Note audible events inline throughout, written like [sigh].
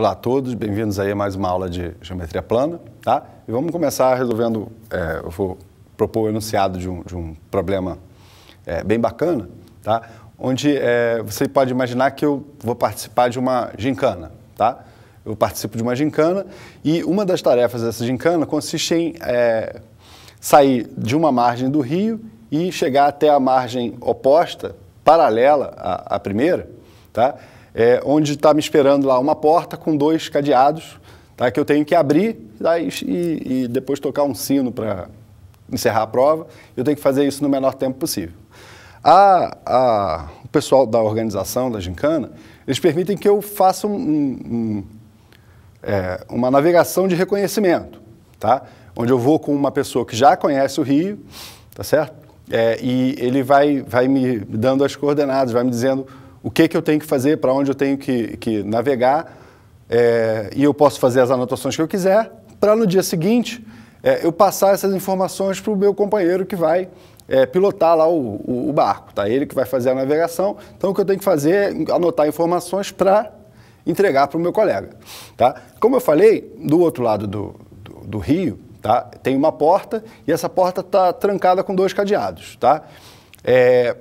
Olá a todos, bem-vindos aí a mais uma aula de geometria plana, tá? E vamos começar resolvendo, é, eu vou propor o enunciado de um, de um problema é, bem bacana, tá? Onde é, você pode imaginar que eu vou participar de uma gincana, tá? Eu participo de uma gincana e uma das tarefas dessa gincana consiste em é, sair de uma margem do rio e chegar até a margem oposta, paralela à, à primeira, tá? é, onde está me esperando lá uma porta com dois cadeados, tá, que eu tenho que abrir tá, e, e, depois tocar um sino para encerrar a prova. Eu tenho que fazer isso no menor tempo possível. A, a, o pessoal da organização, da Gincana, eles permitem que eu faça um, um, é, uma navegação de reconhecimento, tá? onde eu vou com uma pessoa que já conhece o Rio, tá certo? É, e ele vai, vai me dando as coordenadas, vai me dizendo o que, que eu tenho que fazer, para onde eu tenho que, que navegar, é, e eu posso fazer as anotações que eu quiser, para no dia seguinte é, eu passar essas informações para o meu companheiro que vai é, pilotar lá o, o, o, barco, tá? Ele que vai fazer a navegação. Então o que eu tenho que fazer é anotar informações para entregar para o meu colega, tá? Como eu falei, do outro lado do, do, do rio, tá? Tem uma porta e essa porta está trancada com dois cadeados, tá? É,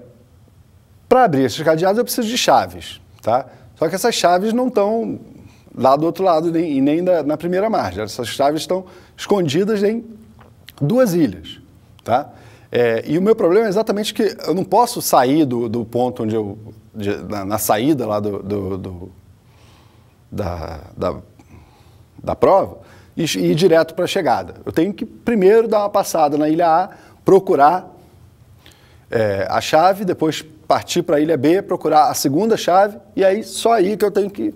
para abrir esses cadeados, eu preciso de chaves, tá? Só que essas chaves não estão lá do outro lado nem, e nem da, na primeira margem. Essas chaves estão escondidas em duas ilhas, tá? É, e o meu problema é exatamente que eu não posso sair do, do ponto onde eu... De, na, na, saída lá do, do, do da, da, da, prova e, e ir direto para a chegada. Eu tenho que primeiro dar uma passada na ilha A, procurar é, a chave, depois partir para a ilha B, procurar a segunda chave, e aí só aí que eu tenho que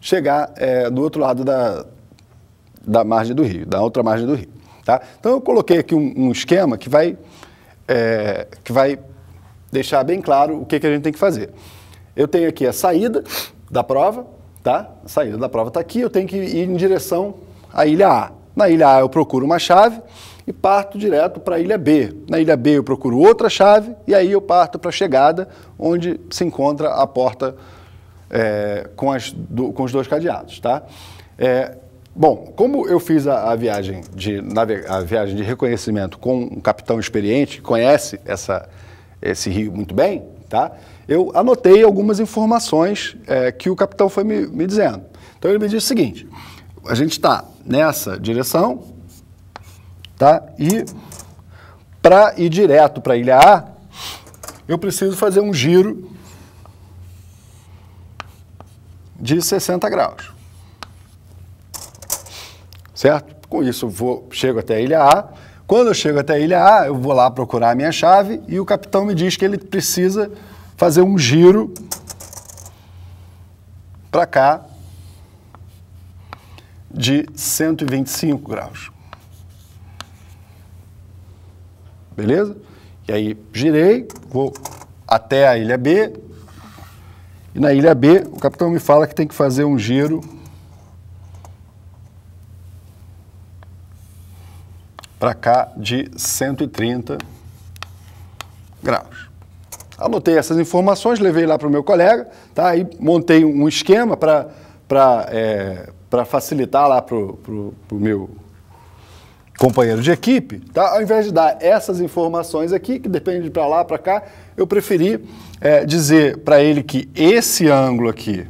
chegar é, do outro lado da, da margem do rio, da outra margem do rio. Tá? Então eu coloquei aqui um, um esquema que vai, é, que vai deixar bem claro o que, que a gente tem que fazer. Eu tenho aqui a saída da prova, tá? a saída da prova está aqui, eu tenho que ir em direção à ilha A. Na ilha A eu procuro uma chave, e parto direto para a ilha B. Na ilha B eu procuro outra chave e aí eu parto para a chegada, onde se encontra a porta é, com, as, do, com os dois cadeados. Tá? É, bom, como eu fiz a, a viagem de, a viagem de reconhecimento com um capitão experiente que conhece essa, esse rio muito bem, tá? eu anotei algumas informações é, que o capitão foi me, me dizendo. Então ele me disse o seguinte: a gente está nessa direção, Tá? E para ir direto para a ilha A, eu preciso fazer um giro de 60 graus. Certo? Com isso, eu vou, chego até a ilha A. Quando eu chego até a ilha A, eu vou lá procurar a minha chave e o capitão me diz que ele precisa fazer um giro para cá de 125 graus. beleza? E aí girei, vou até a ilha B, e na ilha B o capitão me fala que tem que fazer um giro para cá de 130 graus. Anotei essas informações, levei lá para o meu colega, tá? E montei um esquema para é, facilitar lá para o meu companheiro de equipe, tá? ao invés de dar essas informações aqui, que depende de para lá, para cá, eu preferi é, dizer para ele que esse ângulo aqui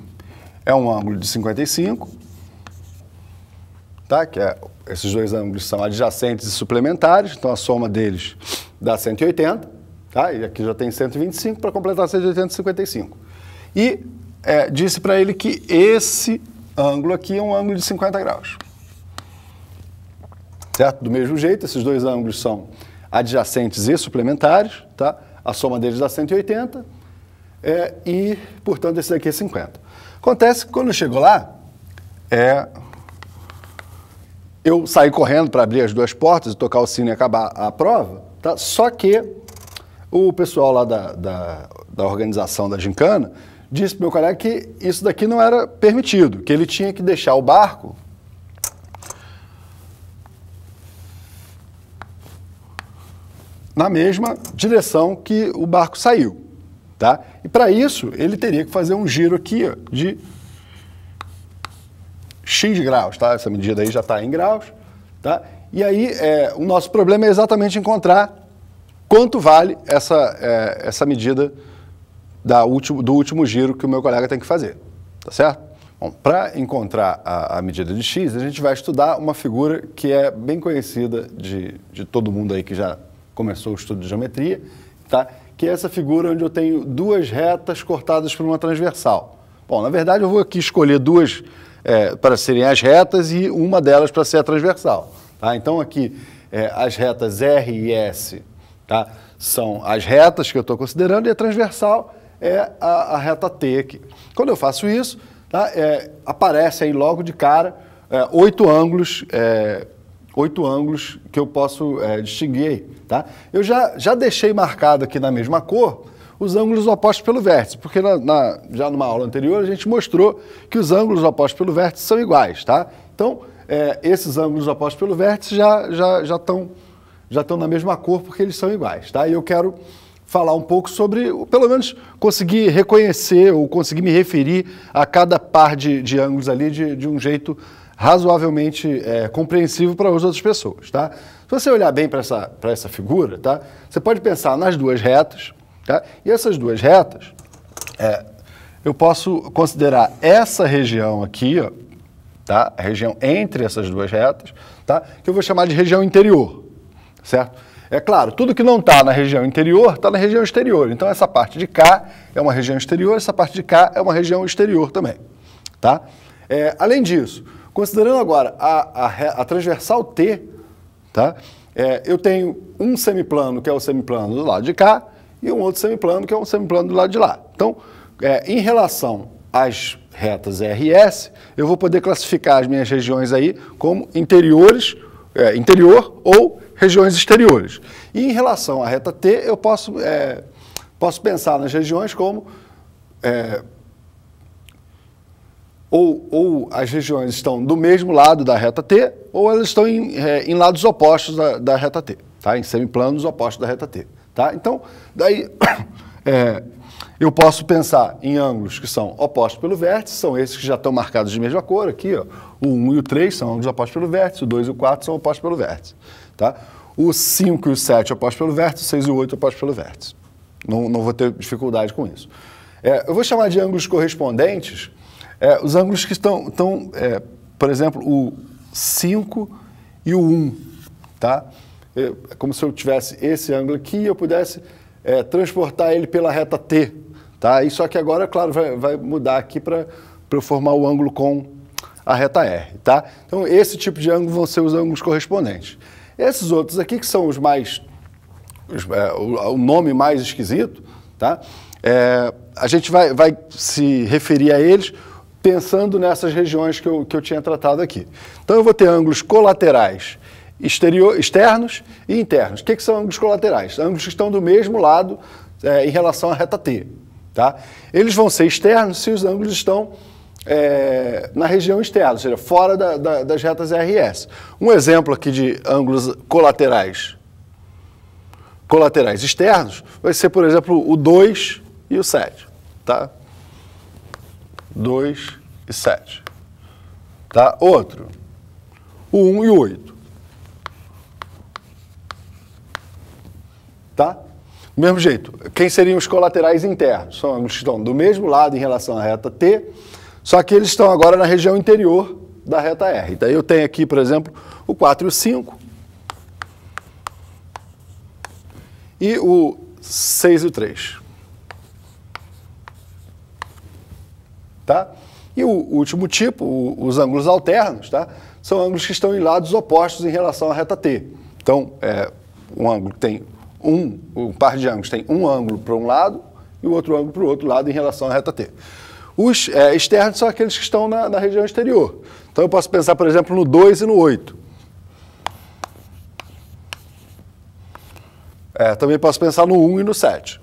é um ângulo de 55, tá? que é, esses dois ângulos são adjacentes e suplementares, então a soma deles dá 180, tá? e aqui já tem 125 para completar 180 55. E é, disse para ele que esse ângulo aqui é um ângulo de 50 graus certo? Do mesmo jeito, esses dois ângulos são adjacentes e suplementares, tá? A soma deles dá 180 é, e, portanto, esse daqui é 50. Acontece que quando eu chego lá, é, eu saí correndo para abrir as duas portas e tocar o sino e acabar a prova, tá? Só que o pessoal lá da, da, da organização da gincana disse para meu colega que isso daqui não era permitido, que ele tinha que deixar o barco na mesma direção que o barco saiu. Tá? E para isso, ele teria que fazer um giro aqui ó, de x graus. Tá? Essa medida aí já está em graus. Tá? E aí, é, o nosso problema é exatamente encontrar quanto vale essa, é, essa medida da último, do último giro que o meu colega tem que fazer. Tá certo? Bom, para encontrar a, a, medida de x, a gente vai estudar uma figura que é bem conhecida de, de todo mundo aí que já começou o estudo de geometria, tá? que é essa figura onde eu tenho duas retas cortadas por uma transversal. Bom, na verdade eu vou aqui escolher duas é, para serem as retas e uma delas para ser a transversal. Tá? Então aqui é, as retas R e S tá? são as retas que eu estou considerando e a transversal é a, a, reta T aqui. Quando eu faço isso, tá? É, aparece aí logo de cara é, oito ângulos é, oito ângulos que eu posso é, distinguir. Tá? Eu já, já deixei marcado aqui na mesma cor os ângulos opostos pelo vértice, porque na, na, já numa aula anterior a gente mostrou que os ângulos opostos pelo vértice são iguais. Tá? Então, é, esses ângulos opostos pelo vértice já estão já, já já estão na mesma cor porque eles são iguais. Tá? E eu quero falar um pouco sobre, pelo menos conseguir reconhecer ou conseguir me referir a cada par de, de ângulos ali de, de um jeito razoavelmente é, compreensível para as outras pessoas, tá? Se você olhar bem para essa, essa figura, tá? Você pode pensar nas duas retas, tá? E essas duas retas, é, eu posso considerar essa região aqui, ó, tá? A região entre essas duas retas, tá? Que eu vou chamar de região interior, certo? É claro, tudo que não está na região interior está na região exterior. Então, essa parte de cá é uma região exterior, essa parte de cá é uma região exterior também. Tá? É, além disso, Considerando agora a, a, a transversal T, tá? É, eu tenho um semiplano, que é o semiplano do lado de cá, e um outro semiplano, que é o semiplano do lado de lá. Então, é, em relação às retas RS, eu vou poder classificar as minhas regiões aí como interiores, é, interior ou regiões exteriores. E em relação à reta T, eu posso, é, posso pensar nas regiões como é, ou, ou as regiões estão do mesmo lado da reta T, ou elas estão em, é, em lados opostos da, da, reta T, tá? em semiplanos opostos da reta T. Tá? Então, daí [coughs] é, eu posso pensar em ângulos que são opostos pelo vértice, são esses que já estão marcados de mesma cor aqui, ó. o 1 e o 3 são ângulos opostos pelo vértice, o 2 e o 4 são opostos pelo vértice. Tá? O 5 e o 7 opostos pelo vértice, o 6 e o 8 opostos pelo vértice. Não, não vou ter dificuldade com isso. É, eu vou chamar de ângulos correspondentes, é, os ângulos que estão, estão é, por exemplo, o 5 e o 1, um, tá? É, é como se eu tivesse esse ângulo aqui e eu pudesse é, transportar ele pela reta T, tá? E só que agora, claro, vai, vai mudar aqui para eu formar o ângulo com a reta R, tá? Então, esse tipo de ângulo vão ser os ângulos correspondentes. Esses outros aqui, que são os mais... Os, é, o, o, nome mais esquisito, tá? É, a gente vai, vai se referir a eles pensando nessas regiões que eu, que eu tinha tratado aqui. Então eu vou ter ângulos colaterais exterior, externos e internos. O que, que são ângulos colaterais? Ângulos que estão do mesmo lado é, em relação à reta T. Tá? Eles vão ser externos se os ângulos estão é, na região externa, ou seja, fora da, da, das retas RS. Um exemplo aqui de ângulos colaterais colaterais externos vai ser, por exemplo, o 2 e o 7. Tá? 2 e 7. Tá? Outro, o 1 e o 8. Tá? Do mesmo jeito, quem seriam os colaterais internos? São ambos que estão do mesmo lado em relação à reta T, só que eles estão agora na região interior da reta R. Então eu tenho aqui, por exemplo, o 4 e o 5. E o 6 e o 3. tá? E o último tipo, os ângulos alternos, tá? São ângulos que estão em lados opostos em relação à reta T. Então, é, um ângulo tem um, um par de ângulos tem um ângulo para um lado e o outro ângulo para o outro lado em relação à reta T. Os é, externos são aqueles que estão na, na, região exterior. Então eu posso pensar, por exemplo, no 2 e no 8. É, também posso pensar no 1 um e no 7.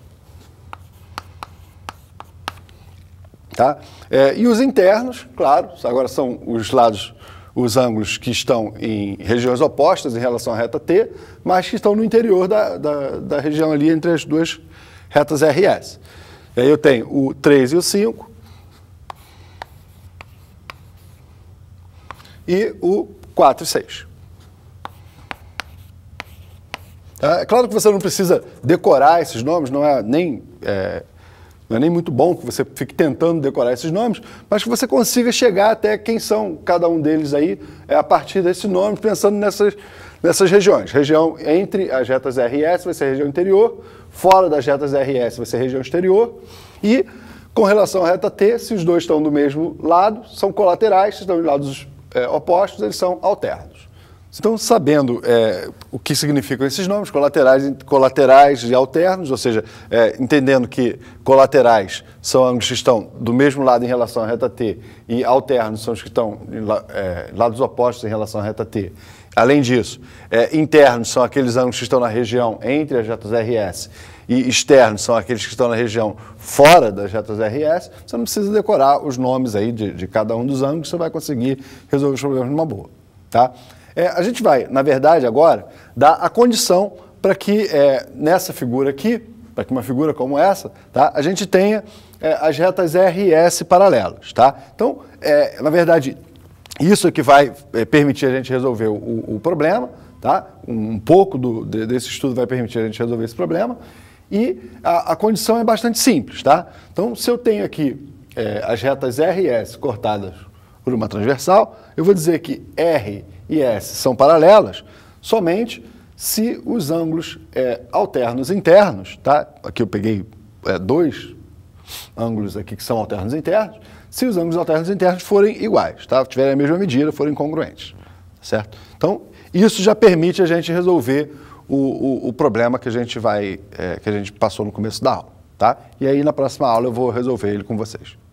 Tá? É, e os internos, claro, agora são os lados, os ângulos que estão em regiões opostas em relação à reta T, mas que estão no interior da, da, da região ali entre as duas retas RS. E aí eu tenho o 3 e o 5, e o 4 e 6. É, é claro que você não precisa decorar esses nomes, não é nem é, não é nem muito bom que você fique tentando decorar esses nomes, mas que você consiga chegar até quem são cada um deles aí, é a partir desse nome, pensando nessas, nessas regiões. Região entre as retas RS vai ser região interior, fora das retas RS vai ser região exterior, e com relação à reta T, se os dois estão do mesmo lado, são colaterais, se estão de lados é, opostos, eles são alternos. Então, sabendo é, o que significam esses nomes, colaterais, colaterais e alternos, ou seja, é, entendendo que colaterais são ângulos que estão do mesmo lado em relação à reta T e alternos são os que estão é, lados opostos em relação à reta T. Além disso, é, internos são aqueles ângulos que estão na região entre as retas RS e externos são aqueles que estão na região fora das retas RS, você não precisa decorar os nomes aí de, de cada um dos ângulos, você vai conseguir resolver os problemas numa boa. Tá? É, a gente vai, na verdade, agora, dar a condição para que é, nessa figura aqui, para que uma figura como essa, tá, a gente tenha é, as retas RS paralelas. Tá? Então, é, na verdade, isso é que vai é, permitir a gente resolver o, o problema, tá? um, um pouco do, de, desse estudo vai permitir a gente resolver esse problema, e a, a condição é bastante simples. Tá? Então, se eu tenho aqui as retas RS cortadas por uma transversal, eu vou dizer que R e S é, são paralelas somente se os ângulos é, alternos internos, tá? aqui eu peguei é, dois ângulos aqui que são alternos internos, se os ângulos alternos internos forem iguais, tá? tiverem a mesma medida, forem congruentes. Tá certo? Então, isso já permite a gente resolver o, o, o problema que a gente vai, é, que a gente passou no começo da aula. Tá? E aí, na próxima aula, eu vou resolver ele com vocês.